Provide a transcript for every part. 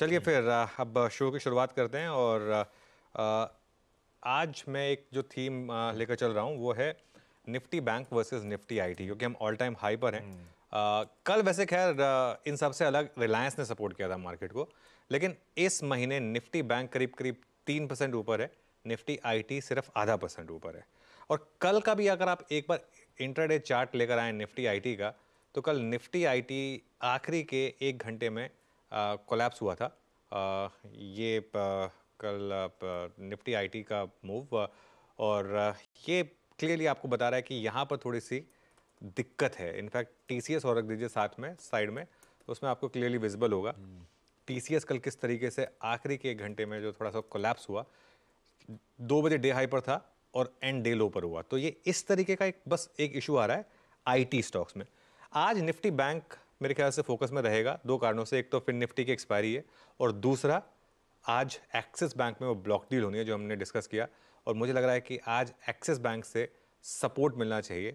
चलिए फिर अब शो की शुरुआत करते हैं और आज मैं एक जो थीम लेकर चल रहा हूँ वो है Nifty bank versus Nifty IT क्योंकि हम ऑल टाइम हाई पर हैं हम्म। कल वैसे खैर इन सबसे अलग रिलायंस ने सपोर्ट किया था मार्केट को लेकिन इस महीने निफ्टी बैंक करीब करीब तीन परसेंट ऊपर है निफ्टी आईटी सिर्फ आधा परसेंट ऊपर है और कल का भी अगर आप एक बार इंटरडे चार्ट लेकर आए निफ्टी आईटी का तो कल निफ्टी आईटी आखिरी के एक घंटे में कोलैप्स हुआ था आ, ये कल आ, निफ्टी आईटी का मूव और ये क्लियरली आपको बता रहा है कि यहाँ पर थोड़ी सी दिक्कत है इनफैक्ट टीसीएस और रख दीजिए साथ में साइड में तो उसमें आपको क्लियरली विजिबल होगा टीसीएस कल किस तरीके से आखिरी के एक घंटे में जो थोड़ा सा कोलैप्स हुआ दो बजे डे हाई पर था और एंड डे लो पर हुआ तो ये इस तरीके का एक बस एक इशू आ रहा है आईटी स्टॉक्स में आज निफ्टी बैंक मेरे ख्याल से फोकस में रहेगा दो कारणों से एक तो फिन निफ्टी की एक्सपायरी है और दूसरा आज एक्सिस बैंक में वो ब्लॉक डील होनी है जो हमने डिस्कस किया और मुझे लग रहा है कि आज एक्सिस बैंक से सपोर्ट मिलना चाहिए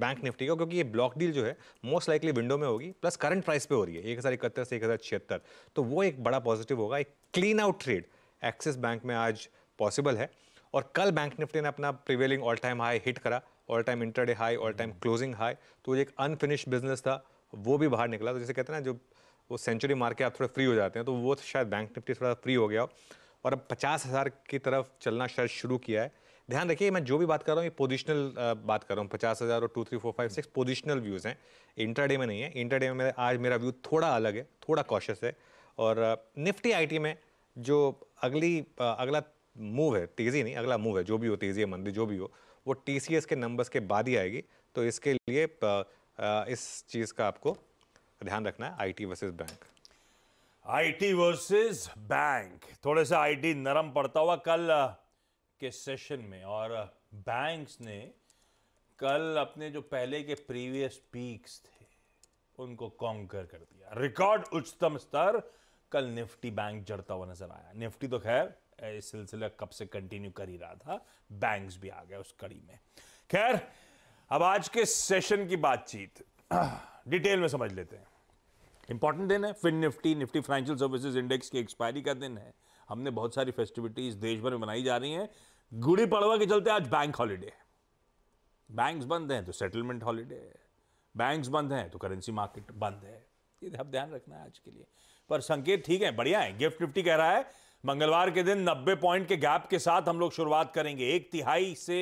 बैंक निफ्टी का क्योंकि ये ब्लॉक डील जो है मोस्ट लाइकली विंडो में होगी प्लस करंट प्राइस पे हो रही है एक हज़ार इकहत्तर से एक हज़ार छिहत्तर तो वो एक बड़ा पॉजिटिव होगा एक clean out trade Axis Bank में आज पॉसिबल है और कल बैंक निफ्टी ने अपना prevailing all time high hit करा all time intraday high all time closing high तो एक अनफिनिश बिजनेस था वो भी बाहर निकला तो जैसे कहते हैं ना जो वो सेंचुरी मार के आप थोड़े फ्री हो जाते हैं तो वो शायद बैंक निफ्टी थोड़ा फ्री हो गया और अब पचास हज़ार की तरफ चलना शायद शुरू किया है ध्यान रखिए मैं जो भी बात कर रहा हूँ ये पोजिशनल बात कर रहा हूँ पचास हज़ार और two three four five six positional views हैं इंटरडे में नहीं है इंटरडे में आज मेरा व्यू थोड़ा अलग है थोड़ा कॉशस है और निफ्टी आईटी में जो अगली अगला मूव है तेज़ी नहीं अगला मूव है जो भी हो तेज़ी है मंदी जो भी हो वो टी के नंबर्स के बाद ही आएगी तो इसके लिए इस चीज़ का आपको ध्यान रखना है IT versus bank IT versus bank थोड़े सा आईटी नरम पड़ता हुआ कल के सेशन में और बैंक्स ने कल अपने जो पहले के प्रीवियस पीक्स थे उनको कॉन्कर कर दिया रिकॉर्ड उच्चतम स्तर कल निफ्टी बैंक जड़ता हुआ नजर आया निफ्टी तो खैर सिलसिला कब से कंटिन्यू कर ही रहा था बैंक्स भी आ गए उस कड़ी में खैर अब आज के सेशन की बातचीत डिटेल में समझ लेते हैं इंपॉर्टेंट दिन है Fin Nifty Nifty financial services index की एक्सपायरी का दिन है हमने बहुत सारी फेस्टिविटीज देश भर में मनाई जा रही हैं गुड़ी पड़वा के चलते आज बैंक हॉलीडे है बैंक्स बंद हैं तो सेटलमेंट हॉलीडे है बैंक्स बंद हैं तो करेंसी मार्केट बंद है ये आप ध्यान रखना है आज के लिए पर संकेत ठीक है बढ़िया है गिफ्ट निफ्टी कह रहा है मंगलवार के दिन 90 पॉइंट के गैप के साथ हम लोग शुरुआत करेंगे एक तिहाई से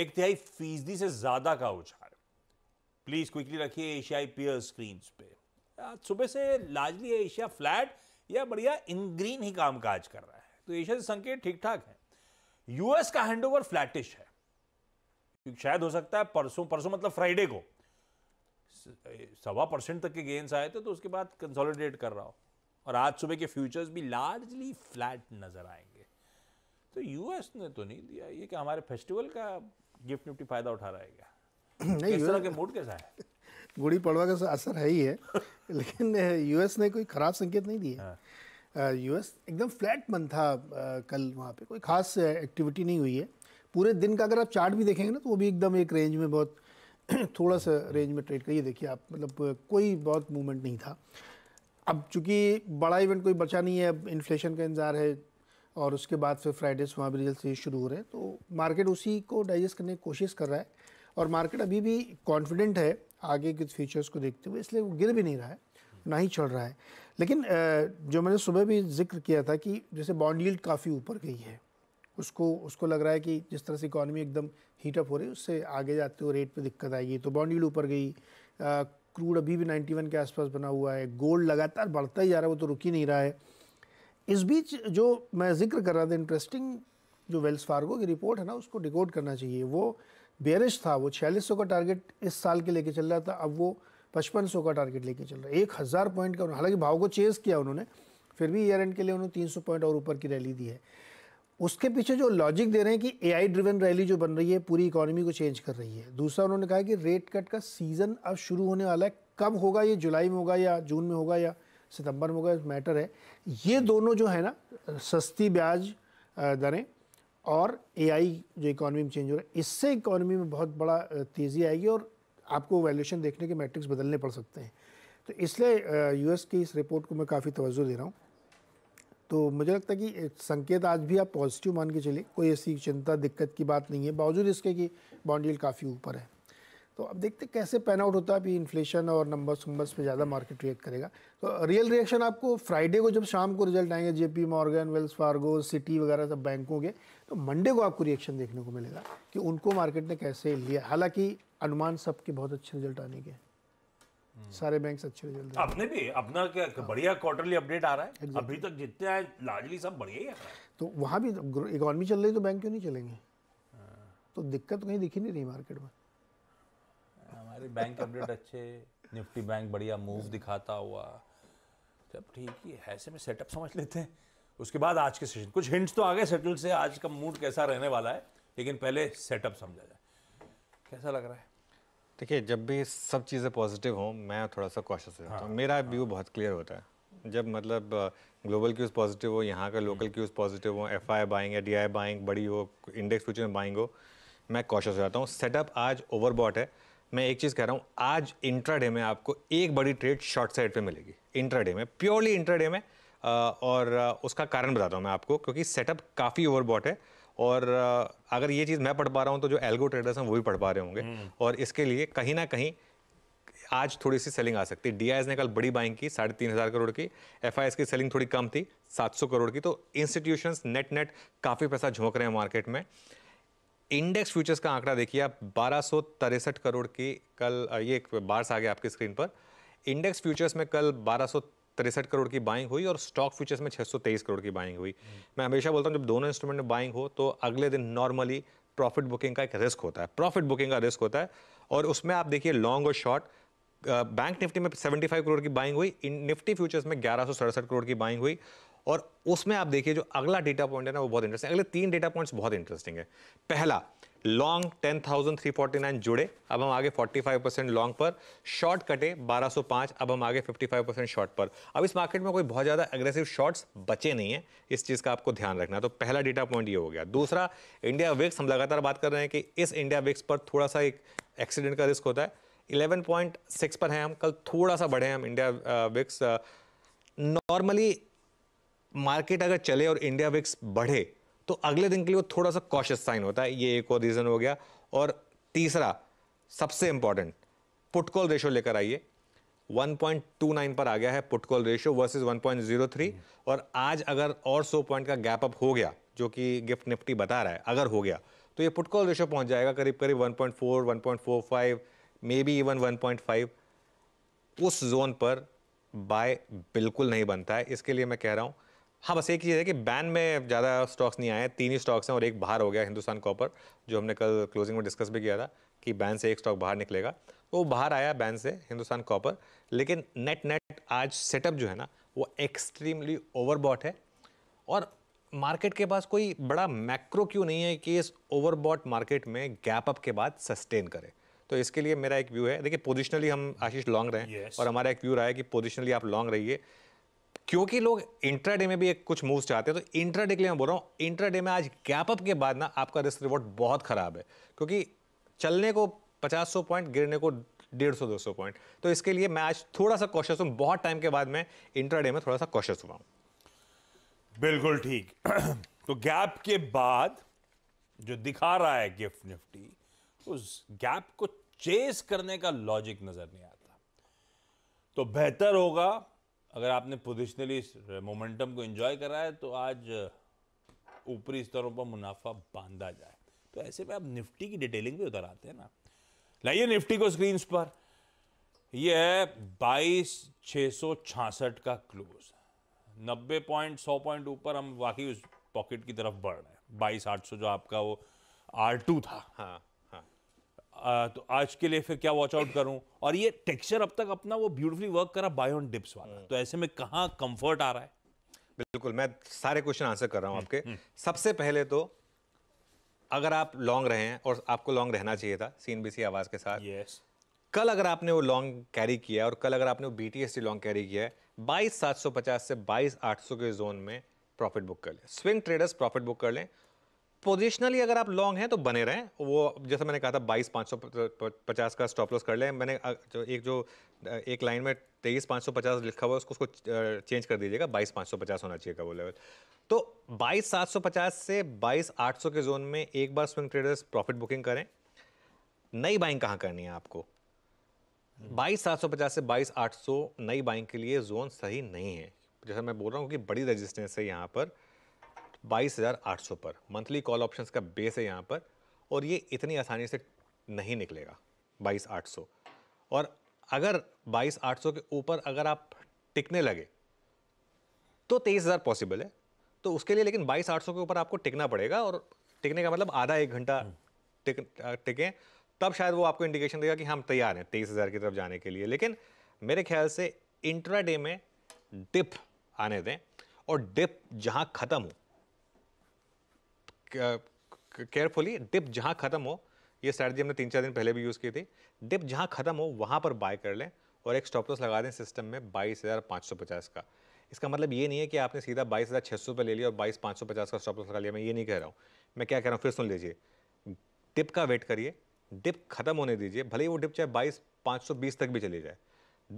एक तिहाई फीसदी से ज्यादा का उछाल प्लीज क्विकली रखिए एशियाई पियर स्क्रीन पे सुबह से लार्जली एशिया फ्लैट या बढ़िया इन ग्रीन ही कामकाज कर रहा है तो एशिया से संकेत ठीक ठाक है यूएस का हैंडओवर फ्लैटिश है शायद हो सकता है परसों परसों मतलब फ्राइडे को सवा परसेंट तक के गेंस आए थे तो उसके बाद कंसोलिडेट कर रहा हो और आज सुबह के फ्यूचर्स भी लार्जली फ्लैट नज़र आएंगे तो यूएस ने तो नहीं दिया ये कि हमारे फेस्टिवल का गिफ्ट निफ्टी फ़ायदा उठा रहा है क्या नहीं तो इस तरह के मूड कैसा है गुड़ी पड़वा का असर है ही है लेकिन यूएस ने कोई ख़राब संकेत नहीं दिया हाँ। यूएस एकदम फ्लैट बंद था कल वहाँ पे कोई खास एक्टिविटी नहीं हुई है पूरे दिन का अगर आप चार्ट भी देखेंगे ना तो वो भी एकदम एक रेंज में बहुत थोड़ा सा रेंज में ट्रेड करिए देखिए आप मतलब कोई बहुत मूवमेंट नहीं था अब चूँकि बड़ा इवेंट कोई बचा नहीं है अब इन्फ्लेशन का इंतजार है और उसके बाद फिर फ्राइडेज वहाँ भी रिजल्ट शुरू हो रहे हैं तो मार्केट उसी को डाइजेस्ट करने की कोशिश कर रहा है और मार्केट अभी भी कॉन्फिडेंट है आगे के फ्यूचर्स को देखते हुए इसलिए वो गिर भी नहीं रहा है ना ही चढ़ रहा है लेकिन जो मैंने सुबह भी जिक्र किया था कि जैसे बॉन्ड यील्ड काफ़ी ऊपर गई है उसको उसको लग रहा है कि जिस तरह से इकॉनमी एकदम हीटअप हो रही है उससे आगे जाते हुए रेट पर दिक्कत आएगी तो बॉन्ड यील्ड ऊपर गई क्रूड अभी भी 91 के आसपास बना हुआ है गोल्ड लगातार बढ़ता ही जा रहा है वो तो रुक ही नहीं रहा है इस बीच जो मैं जिक्र कर रहा था इंटरेस्टिंग जो वेल्स फार्गो की रिपोर्ट है ना उसको डिकोड करना चाहिए वो बेरिश था वो छियालीस का टारगेट इस साल के लेके चल रहा था अब वो पचपन सौ का टारगेट लेके चल रहा है एक हज़ार पॉइंट का हालांकि भाव को चेज किया उन्होंने फिर भी ईयर एंड के लिए उन्होंने तीन सौ पॉइंट और ऊपर की रैली दी है उसके पीछे जो लॉजिक दे रहे हैं कि एआई ड्रिवन रैली जो बन रही है पूरी इकोनॉमी को चेंज कर रही है दूसरा उन्होंने कहा कि रेट कट का सीज़न अब शुरू होने वाला है कब होगा ये जुलाई में होगा या जून में होगा या सितंबर में होगा मैटर है ये दोनों जो है ना सस्ती ब्याज दरें और एआई जो इकोनॉमी में चेंज हो रहा है इससे इकोनॉमी में बहुत बड़ा तेज़ी आएगी और आपको वैल्यूशन देखने के मैट्रिक्स बदलने पड़ सकते हैं तो इसलिए यूएस की इस रिपोर्ट को मैं काफ़ी तवज्जो दे रहा हूँ तो मुझे लगता है कि संकेत आज भी आप पॉजिटिव मान के चलिए कोई ऐसी चिंता दिक्कत की बात नहीं है बावजूद इसके कि बॉन्ड काफ़ी ऊपर है तो अब देखते कैसे पैन आउट होता है अभी इन्फ्लेशन और नंबर्स वंबर्स पे ज़्यादा मार्केट रिएक्ट करेगा तो रियल रिएक्शन आपको फ्राइडे को जब शाम को रिजल्ट आएंगे JP Morgan Wells Fargo Citi वगैरह सब बैंकों के तो मंडे को आपको रिएक्शन देखने को मिलेगा कि उनको मार्केट ने कैसे लिया हालांकि अनुमान सबके बहुत अच्छे रिजल्ट आने के सारे बैंक अच्छे रिजल्ट अपने भी अपना क्या बढ़िया क्वार्टरली अपडेट आ रहा है अभी तक जितने आए लार्जली सब बढ़िया ही है तो वहाँ भी इकोनॉमी चल रही तो बैंक क्यों नहीं चलेंगे हाँ। तो दिक्कत तो कहीं दिखी नहीं रही मार्केट में हमारे बैंक अपडेट अच्छे निफ्टी बैंक बढ़िया मूव दिखाता हुआ जब ठीक ही ऐसे में सेटअप समझ लेते हैं उसके बाद आज के सेशन कुछ हिंट्स तो आ गए सेटल से आज का मूड कैसा रहने वाला है लेकिन पहले सेटअप समझा जाए कैसा लग रहा है देखिए जब भी सब चीज़ें पॉजिटिव हों मैं थोड़ा सा कॉशस हो जाता हूँ हाँ, मेरा व्यू हाँ। बहुत क्लियर होता है जब मतलब ग्लोबल क्यूज़ पॉजिटिव हो यहाँ का लोकल क्यूज़ पॉजिटिव हो एफ आई बाइंग या डी आई बाइंग बड़ी हो इंडेक्स फ्यूचर में बाइंग हो मैं कॉशस हो जाता हूँ सेटअप आज ओवरबॉट है मैं एक चीज़ कह रहा हूँ आज इंट्राडे में आपको एक बड़ी ट्रेड शॉर्ट साइड पे मिलेगी इंट्राडे में प्योरली इंट्राडे में और उसका कारण बताता हूँ मैं आपको क्योंकि सेटअप काफ़ी ओवरबॉट है और अगर ये चीज़ मैं पढ़ पा रहा हूँ तो जो एल्गो ट्रेडर्स हैं वो भी पढ़ पा रहे होंगे हम्म। और इसके लिए कहीं ना कहीं आज थोड़ी सी सेलिंग आ सकती है डी ने कल बड़ी बाइंग की साढ़े तीन हज़ार करोड़ की एफ की सेलिंग थोड़ी कम थी सौ करोड़ की तो इंस्टीट्यूशंस नेट नेट काफ़ी पैसा झोंक रहे हैं मार्केट में इंडेक्स फ्यूचर्स का आंकड़ा देखिए आप बारह करोड़ की कल ये एक बार्स आ गया आपकी स्क्रीन पर इंडेक्स फ्यूचर्स में कल बारह तिरसठ करोड़ की बाइंग हुई और स्टॉक फ्यूचर्स में 623 करोड़ की बाइंग हुई मैं हमेशा बोलता हूँ जब दोनों इंस्ट्रूमेंट में बाइंग हो तो अगले दिन नॉर्मली प्रॉफिट बुकिंग का एक रिस्क होता है प्रॉफिट बुकिंग का रिस्क होता है और उसमें आप देखिए लॉन्ग और शॉर्ट बैंक निफ्टी में 75 करोड़ की बाइंग हुई निफ्टी फ्यूचर्स में ग्यारह करोड़ की बाइंग हुई और उसमें आप देखिए जो अगला डेटा पॉइंट है ना वो बहुत इंटरेस्टिंग अगले तीन डेटा पॉइंट्स बहुत इंटरेस्टिंग है पहला लॉन्ग 10,349 जुड़े अब हम आगे 45 परसेंट लॉन्ग पर शॉर्ट कटे 1205 अब हम आगे 55 परसेंट शॉर्ट पर अब इस मार्केट में कोई बहुत ज़्यादा अग्रेसिव शॉर्ट्स बचे नहीं हैं इस चीज़ का आपको ध्यान रखना तो पहला डेटा पॉइंट ये हो गया दूसरा इंडिया विक्स हम लगातार बात कर रहे हैं कि इस इंडिया विक्स पर थोड़ा सा एक एक्सीडेंट का रिस्क होता है इलेवन पर हैं हम कल थोड़ा सा बढ़े हम इंडिया विक्स नॉर्मली मार्केट अगर चले और इंडिया विक्स बढ़े तो अगले दिन के लिए वो थोड़ा सा कॉशियस साइन होता है ये एक और रीज़न हो गया और तीसरा सबसे इंपॉर्टेंट पुटकॉल रेशो लेकर आइए 1.29 पर आ गया है पुटकॉल कॉल रेशियो वर्सेज 1.03 और आज अगर और 100 पॉइंट का गैप अप हो गया जो कि गिफ्ट निफ्टी बता रहा है अगर हो गया तो ये पुटकॉल रेशो पहुंच जाएगा करीब करीब 1.4 1.45 मे बी इवन 1.5 उस जोन पर बाय बिल्कुल नहीं बनता है इसके लिए मैं कह रहा हूँ हाँ बस एक चीज़ है कि बैन में ज़्यादा स्टॉक्स नहीं आए तीन ही स्टॉक्स हैं और एक बाहर हो गया हिंदुस्तान कॉपर जो हमने कल क्लोजिंग में डिस्कस भी किया था कि बैन से एक स्टॉक बाहर निकलेगा तो वो बाहर आया बैन से हिंदुस्तान कॉपर लेकिन नेट नेट आज सेटअप जो है ना वो एक्सट्रीमली ओवरबॉट है और मार्केट के पास कोई बड़ा मैक्रो क्यों नहीं है कि इस ओवरबॉट मार्केट में गैप अप के बाद सस्टेन करे तो इसके लिए मेरा एक व्यू है देखिए पोजिशनली हम आशीष लॉन्ग रहे हैं yes. और हमारा एक व्यू रहा है कि पोजिशनली आप लॉन्ग रहिए क्योंकि लोग इंट्राडे में भी एक कुछ मूव्स चाहते हैं तो इंट्राडे के लिए मैं बोल रहा हूँ इंट्राडे में आज गैप अप के बाद ना आपका रिस्क रिवॉर्ड बहुत खराब है क्योंकि चलने को पचास सौ पॉइंट गिरने को डेढ़ सौ दो सौ पॉइंट तो इसके लिए मैं आज थोड़ा सा कॉशियस हूँ बहुत टाइम के बाद मैं इंट्राडे में थोड़ा सा कॉशियस हुआ हूँ बिल्कुल ठीक तो गैप के बाद जो दिखा रहा है गिफ्ट निफ्टी उस गैप को चेस करने का लॉजिक नजर नहीं आता तो बेहतर होगा अगर आपने पोजिशनली मोमेंटम को इंजॉय करा है तो आज ऊपरी स्तरों पर मुनाफा बांधा जाए तो ऐसे में आप निफ्टी की डिटेलिंग भी उतर आते हैं ना लाइए निफ्टी को स्क्रीन पर यह है बाईस छ सौ का क्लोज नब्बे पॉइंट सौ पॉइंट ऊपर हम वाकई उस पॉकेट की तरफ बढ़ रहे हैं बाईस आठ सौ जो आपका वो आर टू था हाँ तो आज के लिए फिर क्या वॉच आउट करूं और ये टेक्सचर अब तक अपना वो ब्यूटीफुली वर्क करा बाय ऑन डिप्स वाला तो ऐसे में कहाँ कंफर्ट आ रहा है बिल्कुल मैं सारे क्वेश्चन आंसर कर रहा हूं हम्म, आपके हम्म। सबसे पहले तो अगर आप लॉन्ग रहे हैं और आपको लॉन्ग रहना चाहिए था सीन बी सी आवाज़ के साथ yes. कल अगर आपने वो लॉन्ग कैरी किया और कल अगर आपने वो बी टी लॉन्ग कैरी किया है बाईस सात से बाईस के जोन में प्रॉफिट बुक कर लें स्विंग ट्रेडर्स प्रॉफिट बुक कर लें पोजिशनली अगर आप लॉन्ग हैं तो बने रहें वो जैसे मैंने कहा था बाईस पाँच सौ पचास का स्टॉप लॉस कर लें मैंने जो एक जो एक लाइन में तेईस पाँच सौ पचास लिखा हुआ है उसको उसको चेंज कर दीजिएगा बाईस पाँच सौ पचास होना चाहिए वो लेवल तो बाईस सात सौ पचास से बाईस आठ सौ के जोन में एक बार स्विंग ट्रेडर्स प्रॉफिट बुकिंग करें नई बाइंग कहाँ करनी है आपको बाईस सात सौ पचास से बाईस आठ सौ नई बाइंग के लिए जोन सही नहीं है जैसा मैं बोल रहा हूँ कि बड़ी रजिस्टेंस है यहाँ पर 22,800 पर मंथली कॉल ऑप्शंस का बेस है यहाँ पर और ये इतनी आसानी से नहीं निकलेगा 22,800 और अगर 22,800 के ऊपर अगर आप टिकने लगे तो 23,000 पॉसिबल है तो उसके लिए लेकिन 22,800 के ऊपर आपको टिकना पड़ेगा और टिकने का मतलब आधा एक घंटा हम्म। टिक टिकें तब शायद वो आपको इंडिकेशन देगा कि हम तैयार हैं तेईस हज़ार की तरफ जाने के लिए लेकिन मेरे ख्याल से इंट्रा डे में डिप आने दें और डिप जहाँ ख़त्म हो केयरफुली डिप जहाँ ख़त्म हो ये स्ट्रैटी हमने तीन चार दिन पहले भी यूज़ की थी डिप जहाँ ख़त्म हो वहाँ पर बाय कर लें और एक स्टॉप लॉस लगा दें सिस्टम में बाईस हज़ार पाँच सौ पचास का इसका मतलब ये नहीं है कि आपने सीधा बाईस हज़ार छः सौ पर ले लिया और बाईस पाँच सौ पचास का स्टॉप लॉस लगा लिया मैं ये नहीं कह रहा हूँ मैं क्या कह रहा हूँ फिर सुन लीजिए डिप का वेट करिए डिप खत्म होने दीजिए भले ही वो डिप चाहे बाईस पाँच सौ बीस तक भी चली जाए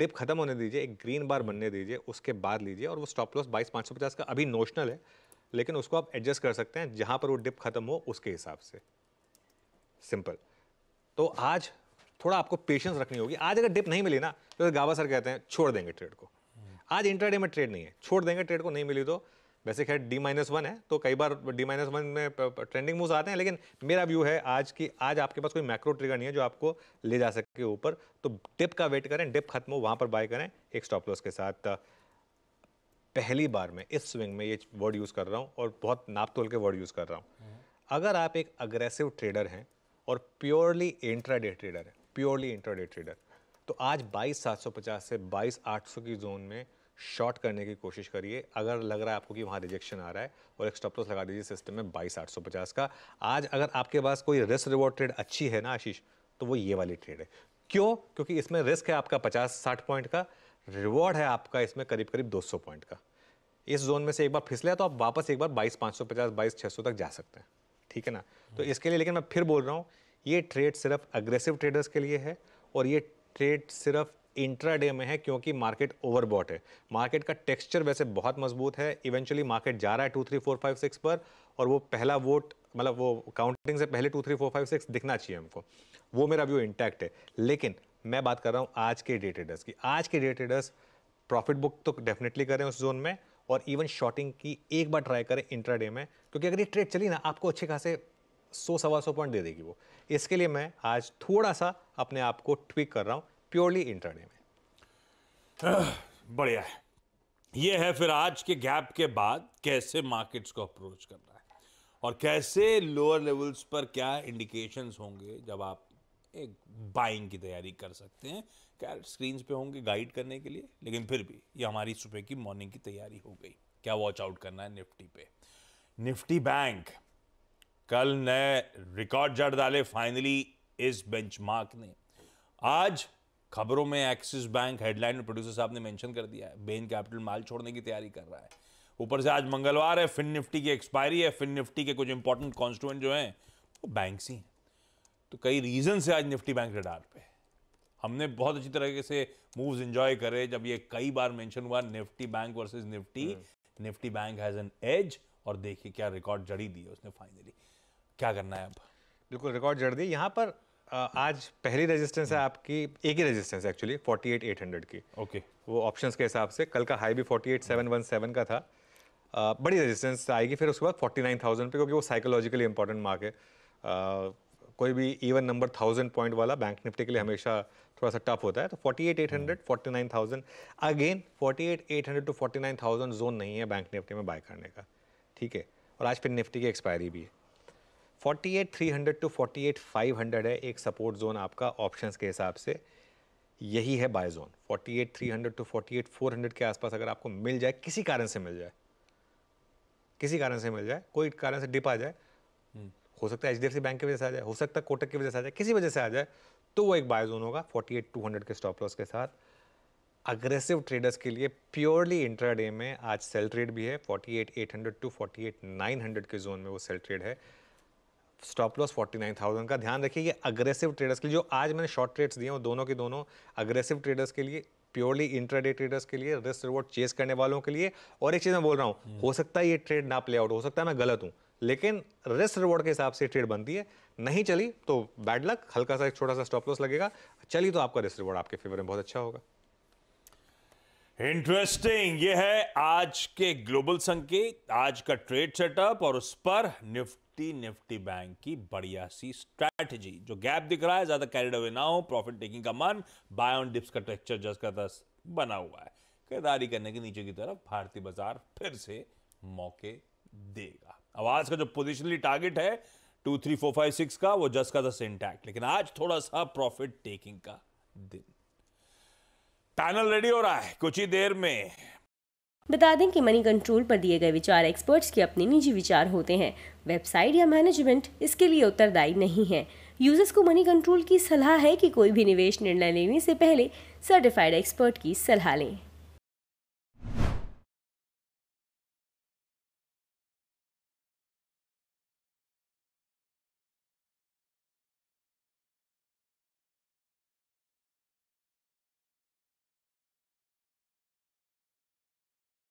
डिप खत्म होने दीजिए एक ग्रीन बार बनने दीजिए उसके बाद लीजिए और वो स्टॉप लॉस बाईस पाँच सौ पचास का अभी नोशनल है लेकिन उसको आप एडजस्ट कर सकते हैं जहाँ पर वो डिप खत्म हो उसके हिसाब से सिंपल तो आज थोड़ा आपको पेशेंस रखनी होगी आज अगर डिप नहीं मिली ना तो गावा सर कहते हैं छोड़ देंगे ट्रेड को आज इंटरडे में ट्रेड नहीं है छोड़ देंगे ट्रेड को नहीं मिली तो वैसे खैर डी माइनस वन है तो कई बार डी माइनस वन में ट्रेंडिंग मूव्स आते हैं लेकिन मेरा व्यू है आज की आज आपके पास कोई मैक्रो ट्रिगर नहीं है जो आपको ले जा सके ऊपर तो डिप का वेट करें डिप खत्म हो वहाँ पर बाय करें एक स्टॉप लॉस के साथ पहली बार में इस स्विंग में ये वर्ड यूज़ कर रहा हूँ और बहुत नाप तोल के वर्ड यूज़ कर रहा हूँ अगर आप एक अग्रेसिव ट्रेडर हैं और प्योरली इंट्राडे ट्रेडर हैं प्योरली इंट्राडे ट्रेडर तो आज 22,750 से 22,800 की जोन में शॉर्ट करने की कोशिश करिए अगर लग रहा है आपको कि वहाँ रिजेक्शन आ रहा है और एक स्टॉप लॉस लगा दीजिए सिस्टम में 22,850 का आज अगर आपके पास कोई रिस्क रिवॉर्ड ट्रेड अच्छी है ना आशीष तो वो ये वाली ट्रेड है क्यों क्योंकि इसमें रिस्क है आपका पचास साठ पॉइंट का रिवॉर्ड है आपका इसमें करीब करीब 200 पॉइंट का इस जोन में से एक बार फिसले तो आप वापस एक बार बाईस पाँच सौ पचास बाईस छः सौ तक जा सकते हैं ठीक है ना तो इसके लिए लेकिन मैं फिर बोल रहा हूँ ये ट्रेड सिर्फ अग्रेसिव ट्रेडर्स के लिए है और ये ट्रेड सिर्फ इंट्राडे में है क्योंकि मार्केट ओवरबॉट है मार्केट का टेक्सचर वैसे बहुत मजबूत है इवेंचुअली मार्केट जा रहा है two three four five six पर और वो पहला वोट मतलब वो काउंटिंग से पहले two three four five six दिखना चाहिए हमको वो मेरा व्यू इंटैक्ट है लेकिन मैं बात कर रहा हूँ आज के डे ट्रेडर्स की आज के डे ट्रेडर्स प्रॉफिट बुक तो डेफिनेटली करें उस जोन में और इवन शॉर्टिंग की एक बार ट्राई करें डे में क्योंकि अगर ये ट्रेड चली ना आपको अच्छे खासे सौ सवा सौ पॉइंट दे देगी वो इसके लिए मैं आज थोड़ा सा अपने आप को ट्विक कर रहा हूँ प्योरली इंट्राडे में बढ़िया है ये है फिर आज के गैप के बाद कैसे मार्केट्स को अप्रोच करना है और कैसे लोअर लेवल्स पर क्या इंडिकेशंस होंगे जब आप एक बाइंग की तैयारी कर सकते हैं क्या स्क्रीन पे होंगे गाइड करने के लिए लेकिन फिर भी ये हमारी सुबह की मॉर्निंग की तैयारी हो गई क्या वॉच आउट करना है निफ्टी पे निफ्टी बैंक कल नए रिकॉर्ड जड़ डाले फाइनली इस बेंचमार्क ने आज खबरों में एक्सिस बैंक हेडलाइन में प्रोड्यूसर साहब ने मेंशन कर दिया है बेन कैपिटल माल छोड़ने की तैयारी कर रहा है ऊपर से आज मंगलवार है फिन निफ्टी की एक्सपायरी है फिन निफ्टी के कुछ इंपॉर्टेंट कॉन्स्टिट्यूएंट जो हैं वो बैंक ही हैं तो कई रीज़न से आज निफ्टी बैंक रडार पे हमने बहुत अच्छी तरीके से मूव्स एंजॉय करे जब ये कई बार मेंशन हुआ Nifty bank versus Nifty hmm. Nifty bank has an edge और देखिए क्या रिकॉर्ड जड़ी दी उसने फाइनली क्या करना है अब बिल्कुल रिकॉर्ड जड़ दी यहाँ पर आज पहली रेजिस्टेंस है हम्म। आपकी एक ही रेजिस्टेंस है एक्चुअली 48800 की ओके okay. वो ऑप्शंस के हिसाब से कल का हाई भी 48717 का था आ, बड़ी रेजिस्टेंस आएगी फिर उसके बाद 49000 पे क्योंकि वो साइकोलॉजिकली इंपॉर्टेंट मार्क है कोई भी इवन नंबर थाउजेंड पॉइंट वाला बैंक निफ्टी के लिए हमेशा थोड़ा सा टफ होता है तो 48,800, 49,000 अगेन 48,800 टू 49,000 जोन नहीं है बैंक निफ्टी में बाय करने का ठीक है और आज फिर निफ्टी की एक्सपायरी भी है 48,300 टू 48,500 है एक सपोर्ट जोन आपका ऑप्शंस के हिसाब से यही है बाय जोन 48,300 टू 48,400 के आसपास अगर आपको मिल जाए किसी कारण से मिल जाए किसी कारण से मिल जाए कोई कारण से डिप आ जाए हो सकता है एच बैंक की वजह से आ जाए हो सकता है कोटक की वजह से आ जाए किसी वजह से आ जाए तो वो एक बाय जोन होगा फोर्टी एट टू हंड्रेड के स्टॉप लॉस के साथ अग्रेसिव ट्रेडर्स के लिए प्योरली इंट्राडे में आज सेल ट्रेड भी है forty eight eight hundred two forty eight nine hundred के जोन में वो सेल ट्रेड है स्टॉप लॉस 49,000 का ध्यान रखिए ये अग्रेसिव ट्रेडर्स के लिए जो आज मैंने शॉर्ट ट्रेड्स दिए हैं दोनों के दोनों अग्रेसिव ट्रेडर्स के लिए प्योरली इंट्राडे ट्रेडर्स के लिए रिस्क रिवॉर्ड चेस करने वालों के लिए और एक चीज़ मैं बोल रहा हूँ हो सकता है ये ट्रेड ना प्ले आउट हो सकता है मैं गलत हूँ लेकिन रिस्क रिवॉर्ड के हिसाब से ट्रेड बनती है नहीं चली तो बैड लक हल्का सा एक छोटा सा स्टॉप लॉस लगेगा चली तो आपका रिस्क रिवॉर्ड आपके फेवर में बहुत अच्छा होगा इंटरेस्टिंग ये है आज के ग्लोबल संकेत आज का ट्रेड सेटअप और उस पर निफ्टी निफ्टी बैंक की बढ़िया सी स्ट्रैटेजी जो गैप दिख रहा है ज्यादा कैरिड अवे ना हो प्रॉफिट टेकिंग का मन बाय ऑन डिप्स का टेक्चर जस का दस बना हुआ है खरीदारी करने के नीचे की तरफ भारतीय बाजार फिर से मौके देगा आवाज का जो पोजिशनली टारगेट है two three four five six का वो जस का दस इंटैक्ट लेकिन आज थोड़ा सा प्रॉफिट टेकिंग का दिन पैनल रेडी हो रहा है कुछ ही देर में बता दें कि मनी कंट्रोल पर दिए गए विचार एक्सपर्ट्स के अपने निजी विचार होते हैं वेबसाइट या मैनेजमेंट इसके लिए उत्तरदायी नहीं है यूजर्स को मनी कंट्रोल की सलाह है कि कोई भी निवेश निर्णय लेने से पहले सर्टिफाइड एक्सपर्ट की सलाह लें